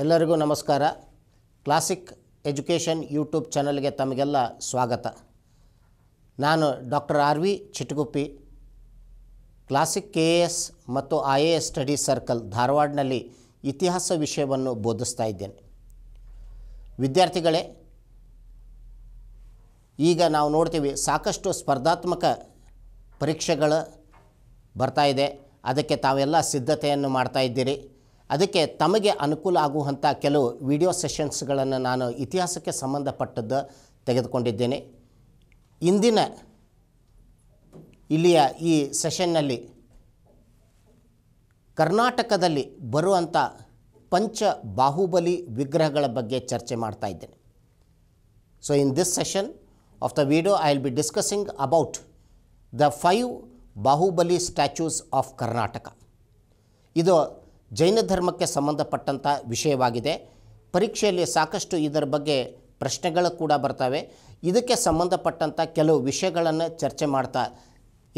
ಎಲ್ಲರಿಗೂ ನಮಸ್ಕಾರ classic education YouTube ಚಾನಲ್ಗೆ ತಮಗೆಲ್ಲ ಸ್ವಾಗತ ನಾನು doctor R V Chitaguppi classic K A S ಮತ್ತು I A S study circle ಧಾರವಾಡನಲ್ಲಿ ಇತಿಹಾಸ ವಿಷಯವನ್ನು ಬೋಧಿಸ್ತಾ ಇದ್ದೇನೆ ವಿದ್ಯಾರ್ಥಿಗಳೇ ಈಗ ನಾವು ನೋಡ್ತೀವಿ ಸಾಕಷ್ಟು ಸ್ಪರ್ಧಾತ್ಮಕ ಪರೀಕ್ಷೆಗಳು ಬರ್ತಾಯಿದೆ ಅದಕ್ಕೆ ತಾವೆಲ್ಲ ಸಿದ್ಧತೆಯನ್ನು ಮಾಡ್ತಾ ಇದ್ದೀರಿ ಅದಕ್ಕೆ ತಮಗೆ ಅನುಕೂಲ ಆಗುವಂಥ ಕೆಲವು ವಿಡಿಯೋ ಸೆಷನ್ಸ್ಗಳನ್ನು ನಾನು ಇತಿಹಾಸಕ್ಕೆ ಸಂಬಂಧಪಟ್ಟದ್ದು ತೆಗೆದುಕೊಂಡಿದ್ದೇನೆ ಇಂದಿನ ಇಲ್ಲಿಯ ಈ ಸೆಷನ್ನಲ್ಲಿ ಕರ್ನಾಟಕದಲ್ಲಿ ಬರುವಂಥ ಪಂಚ ಬಾಹುಬಲಿ ವಿಗ್ರಹಗಳ ಬಗ್ಗೆ ಚರ್ಚೆ ಮಾಡ್ತಾ ಇದ್ದೇನೆ so in this session of the video I will be discussing about the five Bahubali statues of Karnataka ಇದು ಜೈನ ಧರ್ಮಕ್ಕೆ ಸಂಬಂಧಪಟ್ಟಂಥ ವಿಷಯವಾಗಿದೆ ಪರೀಕ್ಷೆಯಲ್ಲಿ ಸಾಕಷ್ಟು ಇದರ ಬಗ್ಗೆ ಪ್ರಶ್ನೆಗಳು ಕೂಡ ಬರ್ತವೆ ಇದಕ್ಕೆ ಸಂಬಂಧಪಟ್ಟಂಥ ಕೆಲವು ವಿಷಯಗಳನ್ನು ಚರ್ಚೆ ಮಾಡ್ತಾ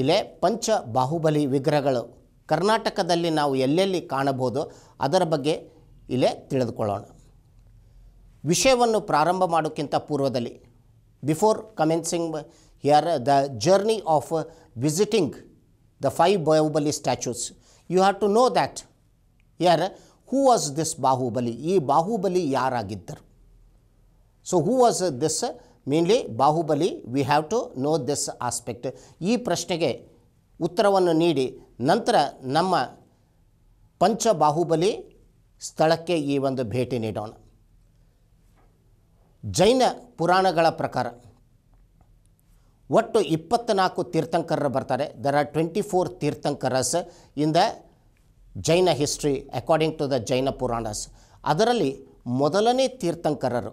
ಇಲ್ಲೇ ಪಂಚ ಬಾಹುಬಲಿ ವಿಗ್ರಹಗಳು ಕರ್ನಾಟಕದಲ್ಲಿ ನಾವು ಎಲ್ಲೆಲ್ಲಿ ಕಾಣಬಹುದು ಅದರ ಬಗ್ಗೆ ಇಲ್ಲೇ ತಿಳಿದುಕೊಳ್ಳೋಣ ವಿಷಯವನ್ನು ಪ್ರಾರಂಭ ಮಾಡೋಕ್ಕಿಂತ ಪೂರ್ವದಲ್ಲಿ before commencing here the journey of visiting the five Bahubali statues you have to know that here who was this Bahubali ಈ ಬಾಹುಬಲಿ ಯಾರಾಗಿದ್ದರು so who was this mainly Bahubali we have to know this aspect ಈ ಪ್ರಶ್ನೆಗೆ ಉತ್ತರವನ್ನು ನೀಡಿ ನಂತರ ನಮ್ಮ ಪಂಚ ಬಾಹುಬಲಿ ಸ್ಥಳಕ್ಕೆ ಈ ಒಂದು ಭೇಟಿ ನೀಡೋಣ ಜೈನ ಪುರಾಣಗಳ ಪ್ರಕಾರ ಒಟ್ಟು ಇಪ್ಪತ್ತ್ನಾಲ್ಕು ತೀರ್ಥಂಕರರು ಬರ್ತಾರೆ there are twenty four tirthankaras ಇಂದ Jaina history according to the Jaina puranas ಅದರಲ್ಲಿ ಮೊದಲನೇ ತೀರ್ಥಂಕರರು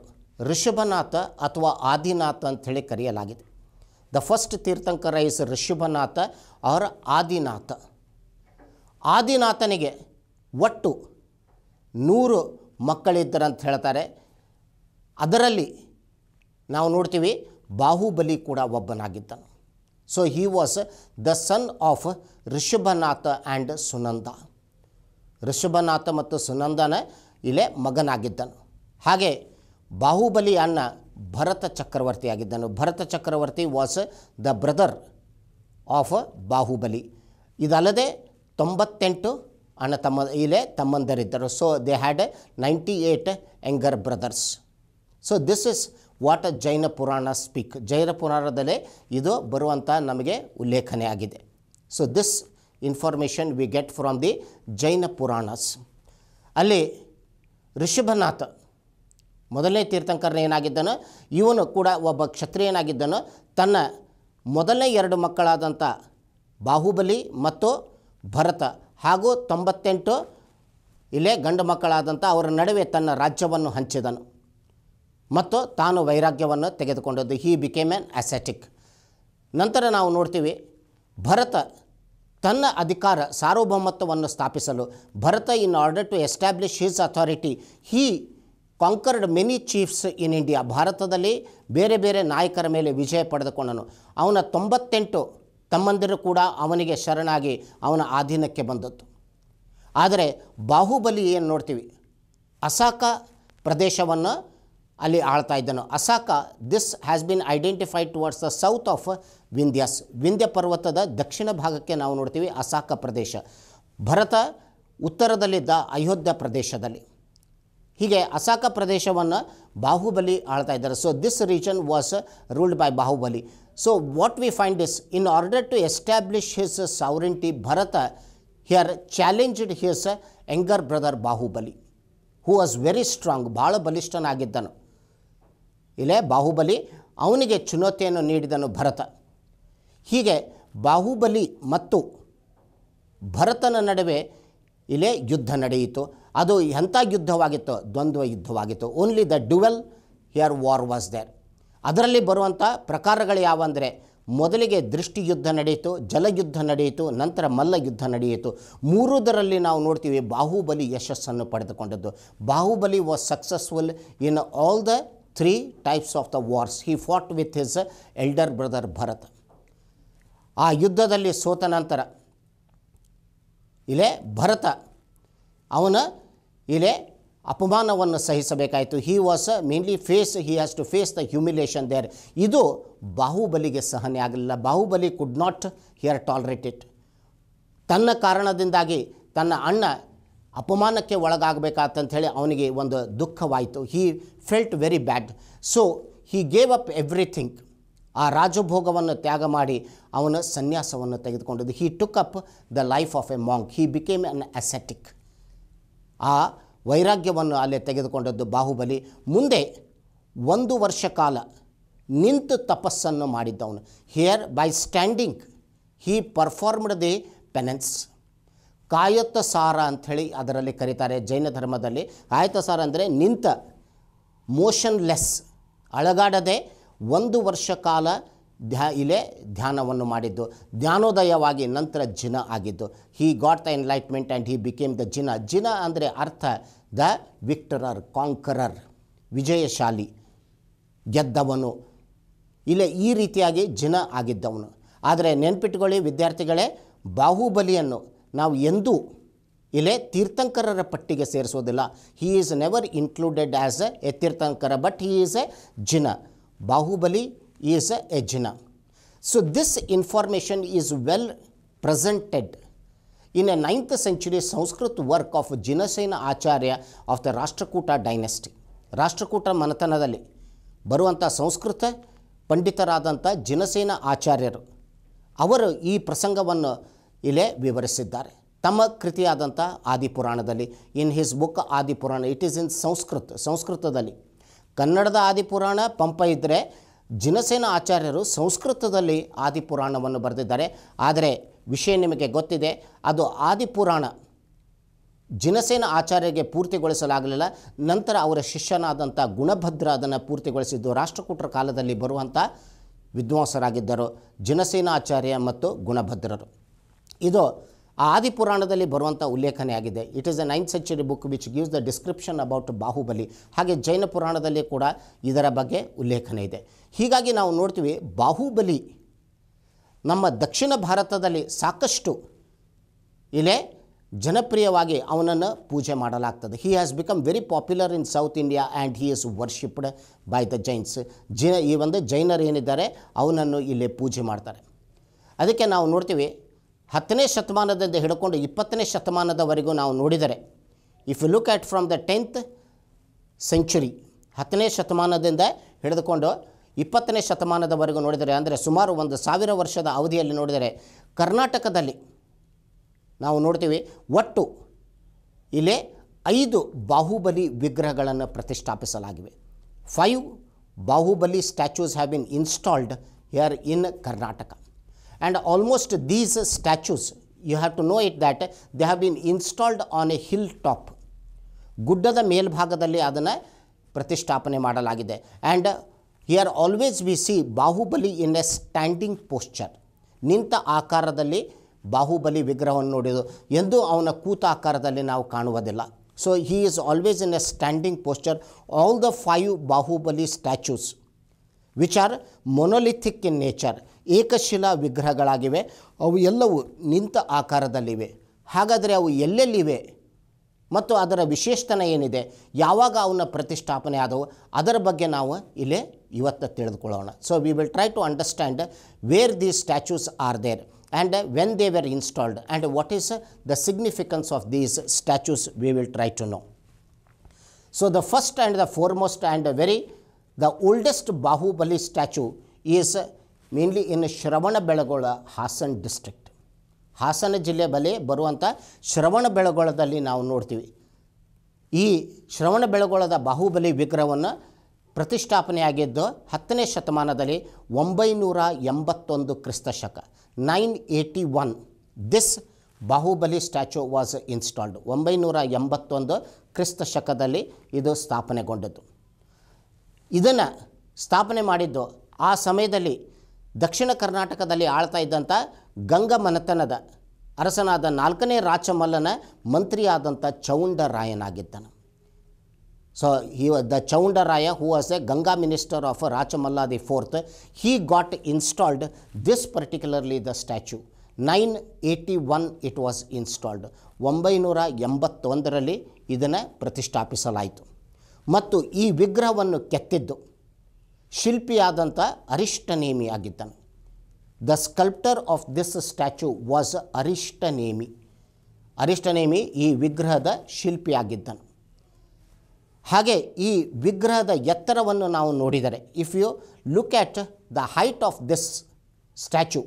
ಋಷಭನಾಥ ಅಥವಾ ಆದಿನಾಥ ಅಂಥೇಳಿ ಕರೆಯಲಾಗಿದೆ the first tirthankara is Rishabhanatha ಅವರ ಆದಿನಾಥ ಆದಿನಾಥನಿಗೆ ಒಟ್ಟು ನೂರು ಅಂತ ಹೇಳ್ತಾರೆ ಅದರಲ್ಲಿ ನಾವು ನೋಡ್ತೀವಿ ಬಾಹುಬಲಿ ಕೂಡ ಒಬ್ಬನಾಗಿದ್ದನು so he was the son of Rishabhanatha and Sunanda Rishabhanatha ಮತ್ತು ಸುನಂದನ ಇಲೆ ಮಗನಾಗಿದ್ದನು ಹಾಗೆ ಬಾಹುಬಲಿ ಅಣ್ಣ ಭರತ ಚಕ್ರವರ್ತಿಯಾಗಿದ್ದನು Bharata Chakravarti was the brother of Bahubali ಇದಲ್ಲದೆ ತೊಂಬತ್ತೆಂಟು ಅಣ್ಣ ತಮ್ಮ ಇಲೇ ತಮ್ಮಂದರಿದ್ದರು so they had ninety eight younger brothers so this is what Jaina purana speak Jaina ಪುರಾಣದಲ್ಲೇ ಇದು ಬರುವಂಥ ನಮಗೆ ಉಲ್ಲೇಖನೆ ಆಗಿದೆ so this information we get from the Jaina puranas ಅಲ್ಲಿ ಋಷಭನಾಥ ಮೊದಲನೇ ತೀರ್ಥಂಕರನ ಏನಾಗಿದ್ದನು ಇವನು ಕೂಡ ಒಬ್ಬ ಕ್ಷತ್ರಿಯನಾಗಿದ್ದನು ತನ್ನ ಮೊದಲನೇ ಎರಡು ಮಕ್ಕಳಾದಂಥ ಬಾಹುಬಲಿ ಮತ್ತು ಭರತ ಹಾಗೂ ತೊಂಬತ್ತೆಂಟು ಇಲ್ಲೇ ಗಂಡು ಮಕ್ಕಳಾದಂಥ ಅವರ ನಡುವೆ ತನ್ನ ರಾಜ್ಯವನ್ನು ಹಂಚಿದನು ಮತ್ತು ತಾನು ವೈರಾಗ್ಯವನ್ನು ತೆಗೆದುಕೊಂಡದ್ದು ಹೀ ಬಿಕೇಮ್ ಆ್ಯನ್ ಅಸೆಟಿಕ್ ನಂತರ ನಾವು ನೋಡ್ತೀವಿ ಭರತ ತನ್ನ ಅಧಿಕಾರ ಸಾರ್ವಭೌಮತ್ವವನ್ನು ಸ್ಥಾಪಿಸಲು Bharata in order to establish his authority he conquered many chiefs in India ಭಾರತದಲ್ಲಿ ಬೇರೆ ಬೇರೆ ನಾಯಕರ ಮೇಲೆ ವಿಜಯ ಪಡೆದುಕೊಂಡನು ಅವನ ತೊಂಬತ್ತೆಂಟು ತಮ್ಮಂದಿರು ಕೂಡ ಅವನಿಗೆ ಶರಣಾಗಿ ಅವನ ಅಧೀನಕ್ಕೆ ಬಂದದ್ದು ಆದರೆ ಬಾಹುಬಲಿ ಏನು ನೋಡ್ತೀವಿ ಅಸಾಕ ಪ್ರದೇಶವನ್ನು ಅಲ್ಲಿ ಆಳ್ತಾ ಇದ್ದನು Assaka this has been identified towards the south of Vindhyas Vindhya ಪರ್ವತದ ದಕ್ಷಿಣ ಭಾಗಕ್ಕೆ ನಾವು ನೋಡ್ತೀವಿ ಅಸಾಕ ಪ್ರದೇಶ ಭರತ ಉತ್ತರದಲ್ಲಿದ್ದ ಅಯೋಧ್ಯ ಪ್ರದೇಶದಲ್ಲಿ ಹೀಗೆ ಅಸಾಕ ಪ್ರದೇಶವನ್ನು ಬಾಹುಬಲಿ ಆಳ್ತಾ ಇದ್ದಾರೆ so this region was ruled by Bahubali so what we find is in order to establish his sovereignty Bharata here challenged his younger brother Bahubali who was very strong ಭಾಳ ಬಲಿಷ್ಠನಾಗಿದ್ದನು ಇಲ್ಲೇ ಬಾಹುಬಲಿ ಅವನಿಗೆ ಚುನೌತಿಯನ್ನು ನೀಡಿದನು ಭರತ ಹೀಗೆ ಬಾಹುಬಲಿ ಮತ್ತು ಭರತನ ನಡುವೆ ಇಲ್ಲೇ ಯುದ್ಧ ನಡೆಯಿತು ಅದು ಎಂಥ ಯುದ್ಧವಾಗಿತ್ತು ದ್ವಂದ್ವ ಯುದ್ಧವಾಗಿತ್ತು only the duel here war was there ಅದರಲ್ಲಿ ಬರುವಂಥ ಪ್ರಕಾರಗಳು ಯಾವಂದರೆ ಮೊದಲಿಗೆ ದೃಷ್ಟಿ ಯುದ್ಧ ನಡೆಯಿತು ಜಲಯುದ್ಧ ನಡೆಯಿತು ನಂತರ ಮಲ್ಲ ಯುದ್ಧ ನಡೆಯಿತು ಮೂರುದರಲ್ಲಿ ನಾವು ನೋಡ್ತೀವಿ ಬಾಹುಬಲಿ ಯಶಸ್ಸನ್ನು ಪಡೆದುಕೊಂಡದ್ದು Bahubali was successful in all the three types of the wars he fought with his elder brother Bharat ಆ ಯುದ್ಧದಲ್ಲಿ ಸೋತ ನಂತರ ಇಲ್ಲೇ ಭರತ ಅವನ ಇಲ್ಲೇ ಅಪಮಾನವನ್ನು ಸಹಿಸಬೇಕಾಯಿತು he was mainly face he has to face the humiliation there ಇದು ಬಾಹುಬಲಿಗೆ ಸಹನೆ ಆಗಲಿಲ್ಲ Bahubali could not here tolerate it ತನ್ನ ಕಾರಣದಿಂದಾಗಿ ತನ್ನ ಅಣ್ಣ ಅಪಮಾನಕ್ಕೆ ಒಳಗಾಗಬೇಕಾತಂಥೇಳಿ ಅವನಿಗೆ ಒಂದು ದುಃಖವಾಯಿತು he felt very bad so he gave up everything ಆ ರಾಜಭೋಗವನ್ನು ತ್ಯಾಗ ಮಾಡಿ ಅವನ ಸನ್ಯಾಸವನ್ನು ತೆಗೆದುಕೊಂಡಿದ್ದು he took up the life of a monk he became an ascetic ಆ ವೈರಾಗ್ಯವನ್ನು ಅಲ್ಲೇ ತೆಗೆದುಕೊಂಡದ್ದು ಬಾಹುಬಲಿ ಮುಂದೆ ಒಂದು ವರ್ಷ ಕಾಲ ನಿಂತು ತಪಸ್ಸನ್ನು ಮಾಡಿದ್ದವನು here by standing he performed the penance ಕಾಯತ್ತ ಸಾರ ಅಂಥೇಳಿ ಅದರಲ್ಲಿ ಕರೀತಾರೆ ಜೈನ ಧರ್ಮದಲ್ಲಿ ಕಾಯತ್ತ ಸಾರ ಅಂದರೆ ನಿಂತ ಮೋಷನ್ಲೆಸ್ ಅಳಗಾಡದೆ ಒಂದು ವರ್ಷ ಕಾಲ ಧ್ಯಾ ಇಲೆ ಧ್ಯಾನವನ್ನು ಮಾಡಿದ್ದು ಧ್ಯಾನೋದಯವಾಗಿ ನಂತರ ಜಿನ ಆಗಿದ್ದು he got the enlightenment and he became the Jina Jina ಅಂದರೆ ಅರ್ಥ ದ ವಿಕ್ಟರರ್ ಕಾಂಕರರ್ ವಿಜಯಶಾಲಿ ಗೆದ್ದವನು ಇಲ್ಲೇ ಈ ರೀತಿಯಾಗಿ ಜಿನ ಆಗಿದ್ದವನು ಆದರೆ ನೆನ್ಪಿಟ್ಕೊಳ್ಳಿ ವಿದ್ಯಾರ್ಥಿಗಳೇ ಬಾಹುಬಲಿಯನ್ನು ನಾವು ಎಂದೂ ಇಲ್ಲೇ ತೀರ್ಥಂಕರರ ಪಟ್ಟಿಗೆ ಸೇರಿಸೋದಿಲ್ಲ he is never included as a Tirthankara but he is a Jina Bahubali is a Ajna. So this information is well presented in a 9th century Sanskrit work of Jinasena Acharya of the Rashtrakuta dynasty. Rashtrakuta Manatanadali Baruanta Sanskrit Pandita Jinasena Acharya Our E. Prasangavan Ile Vivar Tama Kriti Adi Puranadali In his book Adi Purana it is in Sanskrit Sanskrit Adali ಕನ್ನಡದ ಆದಿಪುರಾಣ ಪಂಪ ಇದ್ದರೆ ಜಿನಸೇನ ಆಚಾರ್ಯರು ಸಂಸ್ಕೃತದಲ್ಲಿ ಆದಿಪುರಾಣವನ್ನು ಬರೆದಿದ್ದಾರೆ ಆದರೆ ವಿಷಯ ನಿಮಗೆ ಗೊತ್ತಿದೆ ಅದು ಆದಿಪುರಾಣ ಜಿನಸೇನ ಆಚಾರ್ಯರಿಗೆ ಪೂರ್ತಿಗೊಳಿಸಲಾಗಲಿಲ್ಲ ನಂತರ ಅವರ ಶಿಷ್ಯನಾದಂಥ ಗುಣಭದ್ರ ಅದನ್ನು ಪೂರ್ತಿಗೊಳಿಸಿದ್ದು ರಾಷ್ಟ್ರಕೂಟರ ಕಾಲದಲ್ಲಿ ಬರುವಂಥ ವಿದ್ವಾಂಸರಾಗಿದ್ದರು ಜಿನಸೇನ ಆಚಾರ್ಯ ಮತ್ತು ಗುಣಭದ್ರರು ಇದು ಆದಿಪುರಾಣದಲ್ಲಿ ಬರುವಂಥ ಉಲ್ಲೇಖನೇ ಆಗಿದೆ it is a ninth century book which gives the description about Bahubali ಹಾಗೆ ಜೈನ ಪುರಾಣದಲ್ಲಿ ಕೂಡ ಇದರ ಬಗ್ಗೆ ಉಲ್ಲೇಖನ ಇದೆ ಹೀಗಾಗಿ ನಾವು ನೋಡ್ತೀವಿ ಬಾಹುಬಲಿ ನಮ್ಮ ದಕ್ಷಿಣ ಭಾರತದಲ್ಲಿ ಸಾಕಷ್ಟು ಇಲ್ಲೇ ಜನಪ್ರಿಯವಾಗಿ ಅವನನ್ನು ಪೂಜೆ ಮಾಡಲಾಗ್ತದೆ he has become very popular in South India and he is worshipped by the Jains Jina ಈ ಒಂದು ಜೈನರು ಏನಿದ್ದಾರೆ ಅವನನ್ನು ಇಲ್ಲಿ ಪೂಜೆ ಮಾಡ್ತಾರೆ ಅದಕ್ಕೆ ನಾವು ನೋಡ್ತೀವಿ ಹತ್ತನೇ ಶತಮಾನದಿಂದ ಹಿಡ್ಕೊಂಡು ಇಪ್ಪತ್ತನೇ ಶತಮಾನದವರೆಗೂ ನಾವು ನೋಡಿದರೆ if you look at from the tenth century ಹತ್ತನೇ ಶತಮಾನದಿಂದ ಹಿಡಿದುಕೊಂಡು ಇಪ್ಪತ್ತನೇ ಶತಮಾನದವರೆಗೂ ನೋಡಿದರೆ ಅಂದರೆ ಸುಮಾರು ಒಂದು ಸಾವಿರ ವರ್ಷದ ಅವಧಿಯಲ್ಲಿ ನೋಡಿದರೆ ಕರ್ನಾಟಕದಲ್ಲಿ ನಾವು ನೋಡ್ತೀವಿ ಒಟ್ಟು ಇಲ್ಲಿ ಐದು ಬಾಹುಬಲಿ ವಿಗ್ರಹಗಳನ್ನು ಪ್ರತಿಷ್ಠಾಪಿಸಲಾಗಿವೆ five Bahubali statues have been installed here in Karnataka and almost these statues you have to know it that they have been installed on a hill top ಗುಡ್ಡದ ಮೇಲ್ಭಾಗದಲ್ಲಿ ಅದನ್ನು ಪ್ರತಿಷ್ಠಾಪನೆ ಮಾಡಲಾಗಿದೆ and here always we see Bahubali in a standing posture ನಿಂತ ಆಕಾರದಲ್ಲಿ ಬಾಹುಬಲಿ ವಿಗ್ರಹವನ್ನು ನೋಡಿದು ಎಂದು ಅವನ ಕೂತ ಆಕಾರದಲ್ಲಿ ನಾವು ಕಾಣುವುದಿಲ್ಲ so he is always in a standing posture all the five Bahubali statues which are monolithic in nature ಏಕಶಿಲಾ ವಿಗ್ರಹಗಳಾಗಿವೆ ಅವು ಎಲ್ಲವೂ ನಿಂತ ಆಕಾರದಲ್ಲಿವೆ ಹಾಗಾದರೆ ಅವು ಎಲ್ಲೆಲ್ಲಿವೆ ಮತ್ತು ಅದರ ವಿಶೇಷತನ ಏನಿದೆ ಯಾವಾಗ ಅವನ್ನ ಪ್ರತಿಷ್ಠಾಪನೆ ಆದವು ಅದರ ಬಗ್ಗೆ ನಾವು ಇಲ್ಲೇ ಇವತ್ತು ತಿಳಿದುಕೊಳ್ಳೋಣ so we will try to understand where these statues are there and when they were installed and what is the significance of these statues we will try to know so the first and the foremost and very the oldest Bahubali statue is mainly ಇನ್ನು Shravana Belagola Hassan district Hassan ಜಿಲ್ಲೆ ಬಲೆ ಬರುವಂಥ ಶ್ರವಣ ಬೆಳಗೊಳದಲ್ಲಿ ನಾವು ನೋಡ್ತೀವಿ ಈ ಶ್ರವಣ ಬೆಳಗೊಳದ ಬಾಹುಬಲಿ ವಿಗ್ರಹವನ್ನು ಪ್ರತಿಷ್ಠಾಪನೆಯಾಗಿದ್ದು ಹತ್ತನೇ ಶತಮಾನದಲ್ಲಿ ಒಂಬೈನೂರ ಎಂಬತ್ತೊಂದು ಕ್ರಿಸ್ತ ಶಕ nine eighty one this Bahubali statue was installed ಒಂಬೈನೂರ ಎಂಬತ್ತೊಂದು ಕ್ರಿಸ್ತ ಶಕದಲ್ಲಿ ಇದು ಸ್ಥಾಪನೆಗೊಂಡದ್ದು ಇದನ್ನು ಸ್ಥಾಪನೆ ಮಾಡಿದ್ದು ಆ ಸಮಯದಲ್ಲಿ ದಕ್ಷಿಣ ಕರ್ನಾಟಕದಲ್ಲಿ ಆಳ್ತಾ ಇದ್ದಂಥ ಗಂಗ ಮನೆತನದ ಅರಸನಾದ ನಾಲ್ಕನೇ ರಾಚಮಲ್ಲನ ಮಂತ್ರಿಯಾದಂಥ ಚೌಂಡರಾಯನಾಗಿದ್ದನು ಸೊ ಈ the Chavundaraya who was a Ganga minister of Rachamalla the fourth he got installed this particularly the statue nine eighty one it was installed ಒಂಬೈನೂರ ಎಂಬತ್ತೊಂದರಲ್ಲಿ ಇದನ್ನು ಪ್ರತಿಷ್ಠಾಪಿಸಲಾಯಿತು ಮತ್ತು ಈ ವಿಗ್ರಹವನ್ನು ಕೆತ್ತಿದ್ದು ಶಿಲ್ಪಿಯಾದಂಥ ಆಗಿದ್ದನು the sculptor of this statue was Arishtanemi Arishtanemi ಈ ವಿಗ್ರಹದ ಶಿಲ್ಪಿಯಾಗಿದ್ದನು ಹಾಗೆ ಈ ವಿಗ್ರಹದ ಎತ್ತರವನ್ನು ನಾವು ನೋಡಿದರೆ if you look at the height of this statue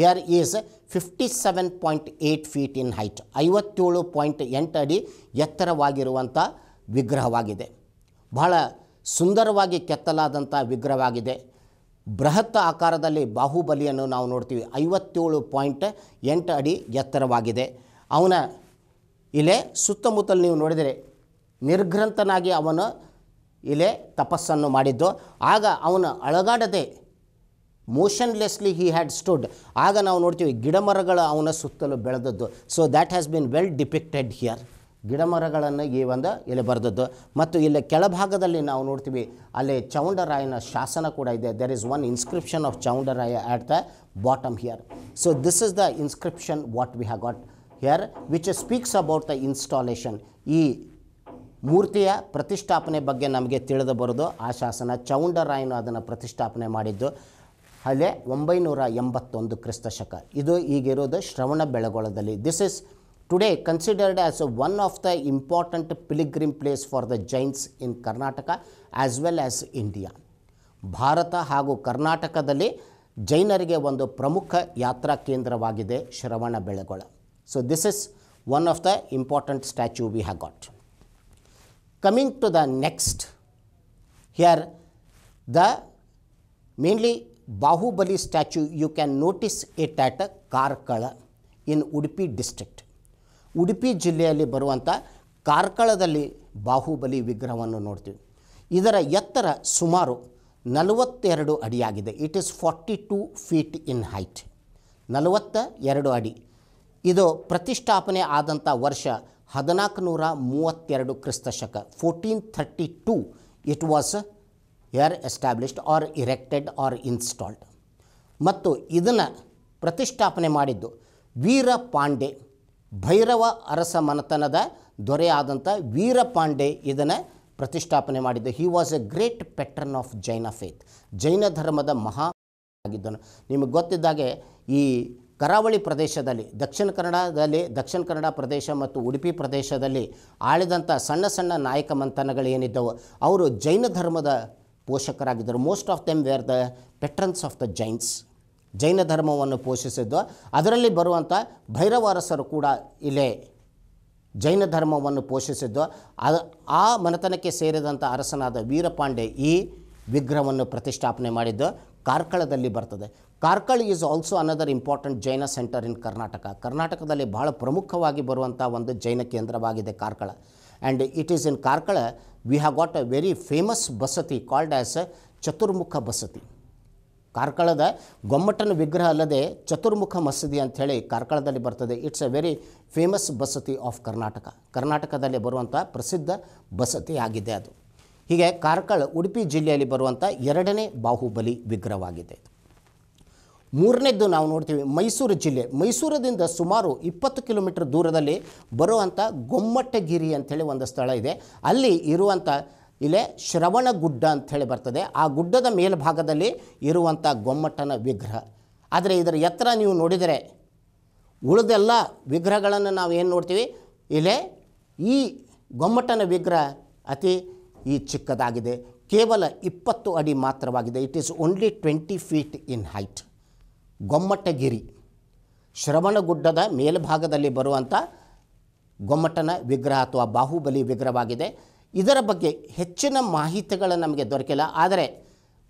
here is fifty seven point eight feet in height ಐವತ್ತೇಳು ಪಾಯಿಂಟ್ ಎಂಟು ಅಡಿ ಎತ್ತರವಾಗಿರುವಂಥ ವಿಗ್ರಹವಾಗಿದೆ ಬಹಳ ಸುಂದರವಾಗಿ ಕೆತ್ತಲಾದಂಥ ವಿಗ್ರಹವಾಗಿದೆ ಬೃಹತ್ ಆಕಾರದಲ್ಲಿ ಬಾಹುಬಲಿಯನ್ನು ನಾವು ನೋಡ್ತೀವಿ ಐವತ್ತೇಳು ಪಾಯಿಂಟ್ ಎಂಟು ಅಡಿ ಎತ್ತರವಾಗಿದೆ ಅವನ ಇಲೆ ಸುತ್ತಮುತ್ತಲು ನೀವು ನೋಡಿದರೆ ನಿರ್ಘ್ರಂಥನಾಗಿ ಅವನು ಇಲೆ ತಪಸ್ಸನ್ನು ಮಾಡಿದ್ದು ಆಗ ಅವನು ಅಳಗಾಡದೆ ಮೋಷನ್ಲೆಸ್ಲಿ ಹಿ ಹ್ಯಾಡ್ ಸ್ಟುಡ್ ಆಗ ನಾವು ನೋಡ್ತೀವಿ ಗಿಡಮರಗಳು ಅವನ ಸುತ್ತಲೂ ಬೆಳೆದದ್ದು so that has been well depicted here ಗಿಡಮರಗಳನ್ನು ಈ ಒಂದು ಇಲ್ಲಿ ಬರೆದದ್ದು ಮತ್ತು ಇಲ್ಲಿ ಕೆಳಭಾಗದಲ್ಲಿ ನಾವು ನೋಡ್ತೀವಿ ಅಲ್ಲಿ ಚೌಂಡರಾಯನ ಶಾಸನ ಕೂಡ ಇದೆ there is one inscription of Chavundaraya at the bottom here so this is the inscription what we have got here which speaks about the installation ಈ ಮೂರ್ತಿಯ ಪ್ರತಿಷ್ಠಾಪನೆ ಬಗ್ಗೆ ನಮಗೆ ತಿಳಿದು ಬರೋದು ಆ ಶಾಸನ ಚೌಂಡರಾಯನು ಅದನ್ನು ಪ್ರತಿಷ್ಠಾಪನೆ ಮಾಡಿದ್ದು ಅಲ್ಲೇ ಒಂಬೈನೂರ ಎಂಬತ್ತೊಂದು ಕ್ರಿಸ್ತ ಶಕ ಇದು ಈಗಿರೋದು ಶ್ರವಣ ಬೆಳಗೊಳದಲ್ಲಿ this is today considered as one of the important pilgrim place for the Jains in Karnataka as well as India. Bharata Hagu Karnataka Dali Jainarige Vandu Pramukha Yatra Kendra Vagide Shravana Belagola. So this is one of the important statue we have got. Coming to the next, here the mainly Bahu Bali statue you can notice it at a Karkala in Udupi district. Udupi ಜಿಲ್ಲೆಯಲ್ಲಿ ಬರುವಂಥ ಕಾರ್ಕಳದಲ್ಲಿ ಬಾಹುಬಲಿ ವಿಗ್ರಹವನ್ನು ನೋಡ್ತೀವಿ ಇದರ ಎತ್ತರ ಸುಮಾರು ನಲವತ್ತೆರಡು ಅಡಿಯಾಗಿದೆ it is forty two feet in height ನಲವತ್ತ ಎರಡು ಅಡಿ ಇದು ಪ್ರತಿಷ್ಠಾಪನೆ ಆದಂಥ ವರ್ಷ ಹದಿನಾಲ್ಕು ನೂರ ಮೂವತ್ತೆರಡು ಶಕ fourteen thirty two it was uh established or erected or installed ಮತ್ತು ಇದನ್ನು ಪ್ರತಿಷ್ಠಾಪನೆ ಮಾಡಿದ್ದು ವೀರ ಪಾಂಡೆ ಭೈರವ ಅರಸ ಮನೆತನದ ದೊರೆಯಾದಂಥ ವೀರಪಾಂಡೆ ಇದನ್ನು ಪ್ರತಿಷ್ಠಾಪನೆ ಮಾಡಿದ್ದು he was a great patron of Jaina faith Jaina ಧರ್ಮದ ಮಹಾ ಆಗಿದ್ದನು ನಿಮಗೆ ಗೊತ್ತಿದ್ದಾಗೆ ಈ ಕರಾವಳಿ ಪ್ರದೇಶದಲ್ಲಿ ದಕ್ಷಿಣ ಕನ್ನಡದಲ್ಲಿ ದಕ್ಷಿಣ ಕನ್ನಡ ಪ್ರದೇಶ ಮತ್ತು ಉಡುಪಿ ಪ್ರದೇಶದಲ್ಲಿ ಆಳಿದಂಥ ಸಣ್ಣ ಸಣ್ಣ ನಾಯಕ ಮಂಥನಗಳೇನಿದ್ದವು ಅವರು ಜೈನ ಧರ್ಮದ ಪೋಷಕರಾಗಿದ್ದರು most of them were the patrons of the Jains Jaina ಧರ್ಮವನ್ನು ಪೋಷಿಸಿದ್ದು ಅದರಲ್ಲಿ ಬರುವಂಥ ಭೈರವಾರಸರು ಕೂಡ ಇಲ್ಲೇ ಜೈನ ಧರ್ಮವನ್ನು ಪೋಷಿಸಿದ್ದು ಅದು ಆ ಮನೆತನಕ್ಕೆ ಸೇರಿದಂಥ ಅರಸನಾದ ವೀರಪಾಂಡೆ ಈ ವಿಗ್ರಹವನ್ನು ಪ್ರತಿಷ್ಠಾಪನೆ ಮಾಡಿದ್ದು ಕಾರ್ಕಳದಲ್ಲಿ ಬರ್ತದೆ Karkala is also another important Jaina centre in Karnataka ಕರ್ನಾಟಕದಲ್ಲಿ ಬಹಳ ಪ್ರಮುಖವಾಗಿ ಬರುವಂಥ ಒಂದು ಜೈನ ಕೇಂದ್ರವಾಗಿದೆ Karkala and it is in Karkala we have got a very famous basadi called as Chaturmukha basadi ಕಾರ್ಕಳದ ಗೊಮ್ಮಟನ ವಿಗ್ರಹ ಅಲ್ಲದೆ ಚತುರ್ಮುಖ ಮಸೀದಿ ಅಂಥೇಳಿ ಕಾರ್ಕಳದಲ್ಲಿ ಬರ್ತದೆ it's a very famous basadi of Karnataka ಕರ್ನಾಟಕದಲ್ಲಿ ಬರುವಂಥ ಪ್ರಸಿದ್ಧ ಬಸತಿಯಾಗಿದೆ ಅದು ಹೀಗೆ ಕಾರ್ಕಳ ಉಡುಪಿ ಜಿಲ್ಲೆಯಲ್ಲಿ ಬರುವಂಥ ಎರಡನೇ ಬಾಹುಬಲಿ ವಿಗ್ರಹವಾಗಿದೆ ಮೂರನೇದ್ದು ನಾವು ನೋಡ್ತೀವಿ ಮೈಸೂರು ಜಿಲ್ಲೆ ಮೈಸೂರದಿಂದ ಸುಮಾರು ಇಪ್ಪತ್ತು ಕಿಲೋಮೀಟರ್ ದೂರದಲ್ಲಿ ಬರುವಂಥ ಗೊಮ್ಮಟ್ಟಗಿರಿ ಅಂಥೇಳಿ ಒಂದು ಸ್ಥಳ ಇದೆ ಅಲ್ಲಿ ಇರುವಂಥ ಇಲ್ಲೇ ಶ್ರವಣ ಗುಡ್ಡ ಅಂಥೇಳಿ ಬರ್ತದೆ ಆ ಗುಡ್ಡದ ಮೇಲ್ಭಾಗದಲ್ಲಿ ಇರುವಂಥ ಗೊಮ್ಮಟ್ಟನ ವಿಗ್ರಹ ಆದರೆ ಇದರ ಎತ್ತರ ನೀವು ನೋಡಿದರೆ ಉಳಿದೆಲ್ಲ ವಿಗ್ರಹಗಳನ್ನು ನಾವು ಏನು ನೋಡ್ತೀವಿ ಇಲ್ಲೇ ಈ ಗೊಮ್ಮಟನ ವಿಗ್ರಹ ಅತಿ ಈ ಚಿಕ್ಕದಾಗಿದೆ ಕೇವಲ ಇಪ್ಪತ್ತು ಅಡಿ ಮಾತ್ರವಾಗಿದೆ it is only twenty feet in height Gommatagiri ಶ್ರವಣಗುಡ್ಡದ ಮೇಲ್ಭಾಗದಲ್ಲಿ ಬರುವಂಥ ಗೊಮ್ಮಟನ ವಿಗ್ರಹ ಅಥವಾ ಬಾಹುಬಲಿ ವಿಗ್ರಹವಾಗಿದೆ ಇದರ ಬಗ್ಗೆ ಹೆಚ್ಚಿನ ಮಾಹಿತಿಗಳು ನಮಗೆ ದೊರಕಿಲ್ಲ ಆದರೆ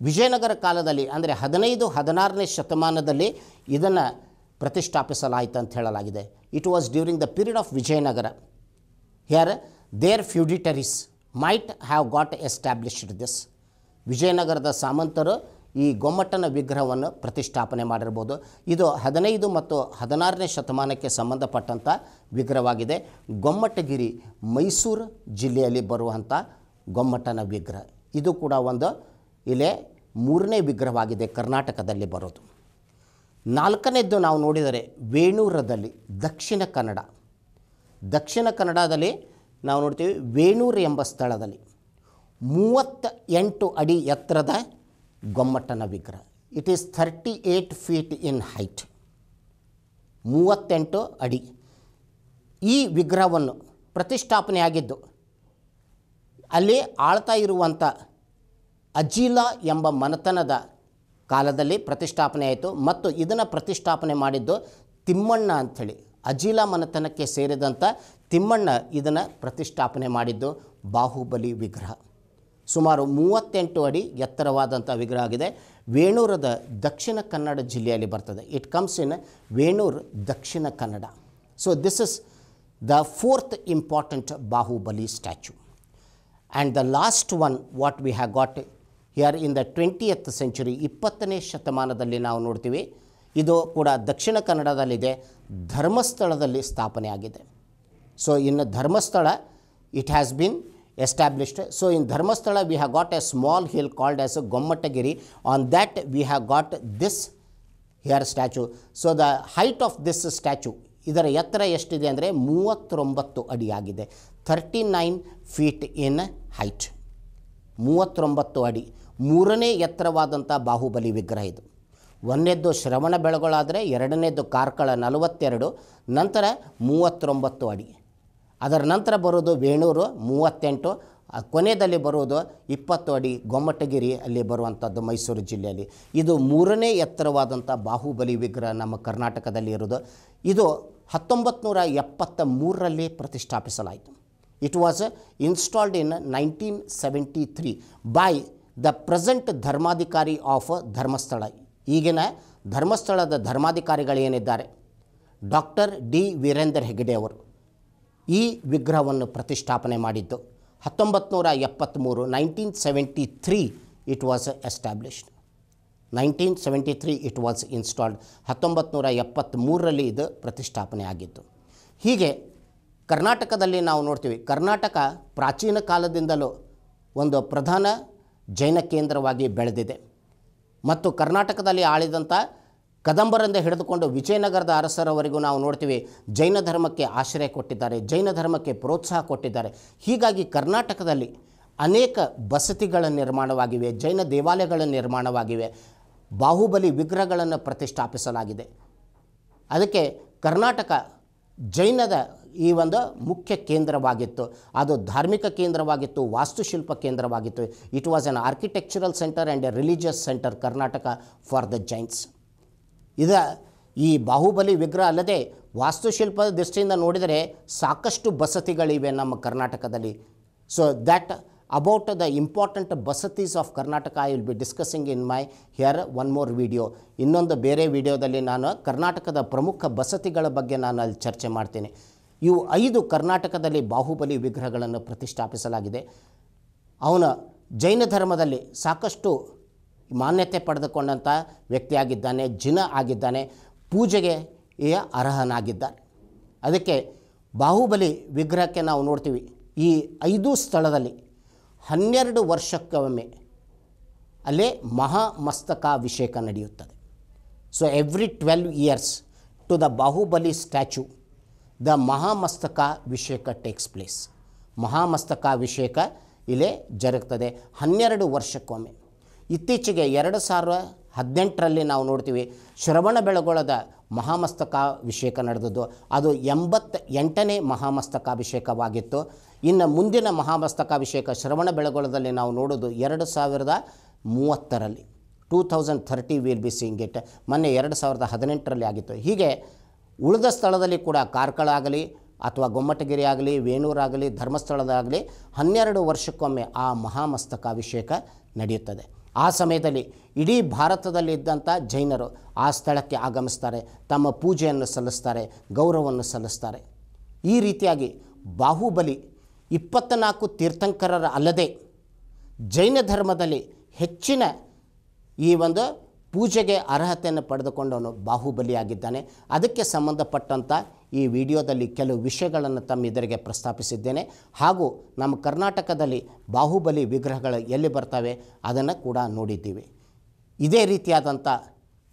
ವಿಜಯನಗರ ಕಾಲದಲ್ಲಿ ಅಂದರೆ ಹದಿನೈದು ಹದಿನಾರನೇ ಶತಮಾನದಲ್ಲಿ ಇದನ್ನು ಪ್ರತಿಷ್ಠಾಪಿಸಲಾಯಿತು ಅಂತ ಹೇಳಲಾಗಿದೆ it was during the period of Vijayanagara here their feudatories might have got established this ವಿಜಯನಗರದ ಸಾಮಂತರು ಈ ಗೊಮ್ಮಟ್ಟನ ವಿಗ್ರಹವನ್ನು ಪ್ರತಿಷ್ಠಾಪನೆ ಮಾಡಿರ್ಬೋದು ಇದು ಹದಿನೈದು ಮತ್ತು ಹದಿನಾರನೇ ಶತಮಾನಕ್ಕೆ ಸಂಬಂಧಪಟ್ಟಂಥ ವಿಗ್ರಹವಾಗಿದೆ ಗೊಮ್ಮಟಗಿರಿ ಮೈಸೂರು ಜಿಲ್ಲೆಯಲ್ಲಿ ಬರುವಂಥ ಗೊಮ್ಮಟನ ವಿಗ್ರಹ ಇದು ಕೂಡ ಒಂದು ಇಲ್ಲೇ ಮೂರನೇ ವಿಗ್ರಹವಾಗಿದೆ ಕರ್ನಾಟಕದಲ್ಲಿ ಬರೋದು ನಾಲ್ಕನೇದ್ದು ನಾವು ನೋಡಿದರೆ ವೇಣೂರದಲ್ಲಿ ದಕ್ಷಿಣ ಕನ್ನಡ ದಕ್ಷಿಣ ಕನ್ನಡದಲ್ಲಿ ನಾವು ನೋಡ್ತೀವಿ ವೇಣೂರು ಎಂಬ ಸ್ಥಳದಲ್ಲಿ ಮೂವತ್ತ ಎಂಟು ಅಡಿ ಎತ್ತರದ ಗೊಮ್ಮಟನ ವಿಗ್ರಹ it is thirty eight feet in height ಮೂವತ್ತೆಂಟು ಅಡಿ ಈ ವಿಗ್ರಹವನ್ನು ಪ್ರತಿಷ್ಠಾಪನೆಯಾಗಿದ್ದು ಅಲ್ಲಿ ಆಳ್ತಾ ಇರುವಂಥ ಅಜೀಲ ಎಂಬ ಮನತನದ ಕಾಲದಲ್ಲಿ ಪ್ರತಿಷ್ಠಾಪನೆ ಆಯಿತು ಮತ್ತು ಇದನ್ನು ಪ್ರತಿಷ್ಠಾಪನೆ ಮಾಡಿದ್ದು ತಿಮ್ಮಣ್ಣ ಅಂಥೇಳಿ ಅಜೀಲ ಮನತನಕ್ಕೆ ಸೇರಿದಂಥ ತಿಮ್ಮಣ್ಣ ಇದನ್ನು ಪ್ರತಿಷ್ಠಾಪನೆ ಮಾಡಿದ್ದು ಬಾಹುಬಲಿ ವಿಗ್ರಹ ಸುಮಾರು ಮೂವತ್ತೆಂಟು ಅಡಿ ಎತ್ತರವಾದಂಥ ವಿಗ್ರಹ ಆಗಿದೆ ವೇಣೂರದ ದಕ್ಷಿಣ ಕನ್ನಡ ಜಿಲ್ಲೆಯಲ್ಲಿ ಬರ್ತದೆ it comes in Venur Dakshina Kannada so this is the fourth important Bahubali statue and the last one what we have got here in the twentieth century ಇಪ್ಪತ್ತನೇ ಶತಮಾನದಲ್ಲಿ ನಾವು ನೋಡ್ತೀವಿ ಇದು ಕೂಡ ದಕ್ಷಿಣ ಕನ್ನಡದಲ್ಲಿದೆ ಧರ್ಮಸ್ಥಳದಲ್ಲಿ ಸ್ಥಾಪನೆ ಆಗಿದೆ ಸೊ ಇನ್ನು Dharmasthala it has been established. So, in Dharmasthala, we have got a small hill called as Gommatagiri. On that, we have got this here statue. So, the height of this statue, ಇದರ ಎತ್ತರ ಎಷ್ಟಿದೆ ಅಂದರೆ ಮೂವತ್ತೊಂಬತ್ತು ಅಡಿ ಆಗಿದೆ thirty nine feet in height ಮೂವತ್ತೊಂಬತ್ತು ಅಡಿ ಮೂರನೇ ಎತ್ತರವಾದಂಥ ಬಾಹುಬಲಿ ವಿಗ್ರಹ ಇದು ಒಂದನೇದ್ದು ಶ್ರವಣ ಬೆಳಗೊಳಾದರೆ ಎರಡನೇದ್ದು ಕಾರ್ಕಳ ನಲವತ್ತೆರಡು ನಂತರ ಮೂವತ್ತೊಂಬತ್ತು ಅಡಿ ಅದರ ನಂತರ ಬರೋದು ವೇಣೂರು ಮೂವತ್ತೆಂಟು ಕೊನೆಯಲ್ಲಿ ಬರುವುದು ಇಪ್ಪತ್ತು ಅಡಿ ಗೊಮ್ಮಟಗಿರಿ ಅಲ್ಲಿ ಬರುವಂಥದ್ದು ಮೈಸೂರು ಜಿಲ್ಲೆಯಲ್ಲಿ ಇದು ಮೂರನೇ ಎತ್ತರವಾದಂಥ ಬಾಹುಬಲಿ ವಿಗ್ರಹ ನಮ್ಮ ಕರ್ನಾಟಕದಲ್ಲಿ ಇರೋದು ಇದು ಹತ್ತೊಂಬತ್ತು ನೂರ ಎಪ್ಪತ್ತ ಮೂರರಲ್ಲಿ ಪ್ರತಿಷ್ಠಾಪಿಸಲಾಯಿತು it was installed in nineteen seventy three by the present Dharmadhikari of Dharmasthala ಈಗಿನ ಧರ್ಮಸ್ಥಳದ ಧರ್ಮಾಧಿಕಾರಿಗಳೇನಿದ್ದಾರೆ ಡಾಕ್ಟರ್ ಡಿ ವೀರೇಂದ್ರ ಹೆಗಡೆ ಅವರು ಈ ವಿಗ್ರಹವನ್ನು ಪ್ರತಿಷ್ಠಾಪನೆ ಮಾಡಿದ್ದು ಹತ್ತೊಂಬತ್ತು ನೂರ ಎಪ್ಪತ್ತ್ಮೂರು nineteen seventy three it was established nineteen seventy three it was installed ಹತ್ತೊಂಬತ್ತು ನೂರ ಎಪ್ಪತ್ತ್ಮೂರರಲ್ಲಿ ಇದು ಪ್ರತಿಷ್ಠಾಪನೆ ಆಗಿದ್ದು ಹೀಗೆ ಕರ್ನಾಟಕದಲ್ಲಿ ನಾವು ನೋಡ್ತೀವಿ ಕರ್ನಾಟಕ ಪ್ರಾಚೀನ ಕಾಲದಿಂದಲೂ ಒಂದು ಪ್ರಧಾನ ಜೈನ ಕೇಂದ್ರವಾಗಿ ಬೆಳೆದಿದೆ ಮತ್ತು ಕರ್ನಾಟಕದಲ್ಲಿ ಆಳಿದಂಥ ಕದಂಬರಿಂದ ಹಿಡಿದುಕೊಂಡು ವಿಜಯನಗರದ ಅರಸರವರೆಗೂ ನಾವು ನೋಡ್ತೀವಿ ಜೈನ ಧರ್ಮಕ್ಕೆ ಆಶ್ರಯ ಕೊಟ್ಟಿದ್ದಾರೆ ಜೈನ ಧರ್ಮಕ್ಕೆ ಪ್ರೋತ್ಸಾಹ ಕೊಟ್ಟಿದ್ದಾರೆ ಹೀಗಾಗಿ ಕರ್ನಾಟಕದಲ್ಲಿ ಅನೇಕ ಬಸತಿಗಳ ನಿರ್ಮಾಣವಾಗಿವೆ ಜೈನ ದೇವಾಲಯಗಳ ನಿರ್ಮಾಣವಾಗಿವೆ ಬಾಹುಬಲಿ ವಿಗ್ರಹಗಳನ್ನು ಪ್ರತಿಷ್ಠಾಪಿಸಲಾಗಿದೆ ಅದಕ್ಕೆ ಕರ್ನಾಟಕ ಜೈನದ ಈ ಒಂದು ಮುಖ್ಯ ಕೇಂದ್ರವಾಗಿತ್ತು ಅದು ಧಾರ್ಮಿಕ ಕೇಂದ್ರವಾಗಿತ್ತು ವಾಸ್ತುಶಿಲ್ಪ ಕೇಂದ್ರವಾಗಿತ್ತು it was an architectural centre and a religious centre Karnataka for the Jains ಇದು ಈ ಬಾಹುಬಲಿ ವಿಗ್ರಹ ಅಲ್ಲದೆ ವಾಸ್ತುಶಿಲ್ಪದ ದೃಷ್ಟಿಯಿಂದ ನೋಡಿದರೆ ಸಾಕಷ್ಟು ಬಸತಿಗಳಿವೆ ನಮ್ಮ ಕರ್ನಾಟಕದಲ್ಲಿ so that about the important basadis of Karnataka I will be discussing in my here one more video ಇನ್ನೊಂದು ಬೇರೆ ವಿಡಿಯೋದಲ್ಲಿ ನಾನು ಕರ್ನಾಟಕದ ಪ್ರಮುಖ ಬಸತಿಗಳ ಬಗ್ಗೆ ನಾನು ಅಲ್ಲಿ ಚರ್ಚೆ ಮಾಡ್ತೀನಿ ಇವು ಐದು ಕರ್ನಾಟಕದಲ್ಲಿ ಬಾಹುಬಲಿ ವಿಗ್ರಹಗಳನ್ನು ಪ್ರತಿಷ್ಠಾಪಿಸಲಾಗಿದೆ ಅವನ ಜೈನ ಧರ್ಮದಲ್ಲಿ ಸಾಕಷ್ಟು ಮಾನ್ಯತೆ ಪಡೆದುಕೊಂಡಂಥ ವ್ಯಕ್ತಿಯಾಗಿದ್ದಾನೆ ಜಿನ ಆಗಿದ್ದಾನೆ ಪೂಜೆಗೆ ಅರ್ಹನಾಗಿದ್ದಾನೆ ಅದಕ್ಕೆ ಬಾಹುಬಲಿ ವಿಗ್ರಹಕ್ಕೆ ನಾವು ನೋಡ್ತೀವಿ ಈ ಐದು ಸ್ಥಳದಲ್ಲಿ ಹನ್ನೆರಡು ವರ್ಷಕ್ಕೊಮ್ಮೆ ಅಲ್ಲೇ ಮಹಾಮಸ್ತಕಾಭಿಷೇಕ ನಡೆಯುತ್ತದೆ so every twelve years to the Bahubali statue the Mahamastakabhisheka takes place Mahamastakabhisheka ಇಲ್ಲೇ ಜರುಗ್ತದೆ ಹನ್ನೆರಡು ವರ್ಷಕ್ಕೊಮ್ಮೆ ಇತ್ತೀಚೆಗೆ ಎರಡು ಸಾವಿರ ಹದಿನೆಂಟರಲ್ಲಿ ನಾವು ನೋಡ್ತೀವಿ ಶ್ರವಣ ಬೆಳಗೊಳದ ಮಹಾಮಸ್ತಕಾಭಿಷೇಕ ನಡೆದದ್ದು ಅದು ಎಂಬತ್ತ ಎಂಟನೇ ಮಹಾಮಸ್ತಕಾಭಿಷೇಕವಾಗಿತ್ತು ಇನ್ನು ಮುಂದಿನ ಮಹಾಮಸ್ತಕಾಭಿಷೇಕ ಶ್ರವಣ ಬೆಳಗೊಳದಲ್ಲಿ ನಾವು ನೋಡೋದು ಎರಡು ಸಾವಿರದ ಮೂವತ್ತರಲ್ಲಿ two thousand thirty will be seeing it ಮೊನ್ನೆ ಎರಡು ಸಾವಿರದ ಹದಿನೆಂಟರಲ್ಲಿ ಆಗಿತ್ತು ಹೀಗೆ ಉಳಿದ ಸ್ಥಳದಲ್ಲಿ ಕೂಡ ಕಾರ್ಕಳ ಆಗಲಿ ಅಥವಾ ಗೊಮ್ಮಟಗಿರಿ ಆಗಲಿ ವೇಣೂರಾಗಲಿ ಧರ್ಮಸ್ಥಳದಾಗಲಿ ಹನ್ನೆರಡು ವರ್ಷಕ್ಕೊಮ್ಮೆ ಆ ಮಹಾಮಸ್ತಕಾಭಿಷೇಕ ನಡೆಯುತ್ತದೆ ಆ ಸಮಯದಲ್ಲಿ ಇಡೀ ಭಾರತದಲ್ಲಿದ್ದಂಥ ಜೈನರು ಆ ಸ್ಥಳಕ್ಕೆ ಆಗಮಿಸ್ತಾರೆ ತಮ್ಮ ಪೂಜೆಯನ್ನು ಸಲ್ಲಿಸ್ತಾರೆ ಗೌರವವನ್ನು ಸಲ್ಲಿಸ್ತಾರೆ ಈ ರೀತಿಯಾಗಿ ಬಾಹುಬಲಿ ಇಪ್ಪತ್ತನಾಲ್ಕು ತೀರ್ಥಂಕರರ ಅಲ್ಲದೆ ಜೈನ ಧರ್ಮದಲ್ಲಿ ಹೆಚ್ಚಿನ ಈ ಒಂದು ಪೂಜೆಗೆ ಅರ್ಹತೆಯನ್ನು ಪಡೆದುಕೊಂಡವನು ಬಾಹುಬಲಿಯಾಗಿದ್ದಾನೆ ಅದಕ್ಕೆ ಸಂಬಂಧಪಟ್ಟಂಥ ಈ ವಿಡಿಯೋದಲ್ಲಿ ಕೆಲವು ವಿಷಯಗಳನ್ನು ತಮ್ಮ ಎದುರಿಗೆ ಪ್ರಸ್ತಾಪಿಸಿದ್ದೇನೆ ಹಾಗೂ ನಮ್ಮ ಕರ್ನಾಟಕದಲ್ಲಿ ಬಾಹುಬಲಿ ವಿಗ್ರಹಗಳು ಎಲ್ಲಿ ಬರ್ತವೆ ಅದನ್ನು ಕೂಡ ನೋಡಿದ್ದೀವಿ ಇದೇ ರೀತಿಯಾದಂಥ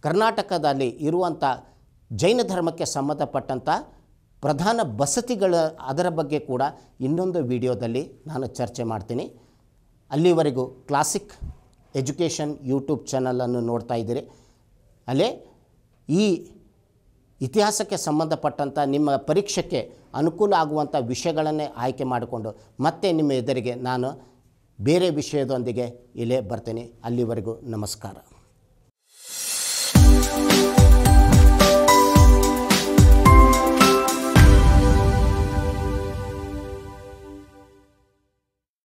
ಕರ್ನಾಟಕದಲ್ಲಿ ಇರುವಂಥ ಜೈನ ಧರ್ಮಕ್ಕೆ ಸಂಬಂಧಪಟ್ಟಂಥ ಪ್ರಧಾನ ಬಸತಿಗಳ ಅದರ ಬಗ್ಗೆ ಕೂಡ ಇನ್ನೊಂದು ವಿಡಿಯೋದಲ್ಲಿ ನಾನು ಚರ್ಚೆ ಮಾಡ್ತೀನಿ ಅಲ್ಲಿವರೆಗೂ ಕ್ಲಾಸಿಕ್ ಎಜುಕೇಷನ್ ಯೂಟ್ಯೂಬ್ ಚಾನಲನ್ನು ನೋಡ್ತಾ ಇದ್ದೀರಿ ಅಲ್ಲೇ ಈ ಇತಿಹಾಸಕ್ಕೆ ಸಂಬಂಧಪಟ್ಟಂಥ ನಿಮ್ಮ ಪರೀಕ್ಷೆಗೆ ಅನುಕೂಲ ಆಗುವಂಥ ವಿಷಯಗಳನ್ನೇ ಆಯ್ಕೆ ಮಾಡಿಕೊಂಡು ಮತ್ತೆ ನಿಮ್ಮ ಎದುರಿಗೆ ನಾನು ಬೇರೆ ವಿಷಯದೊಂದಿಗೆ ಇಲ್ಲೇ ಬರ್ತೇನೆ ಅಲ್ಲಿವರೆಗೂ ನಮಸ್ಕಾರ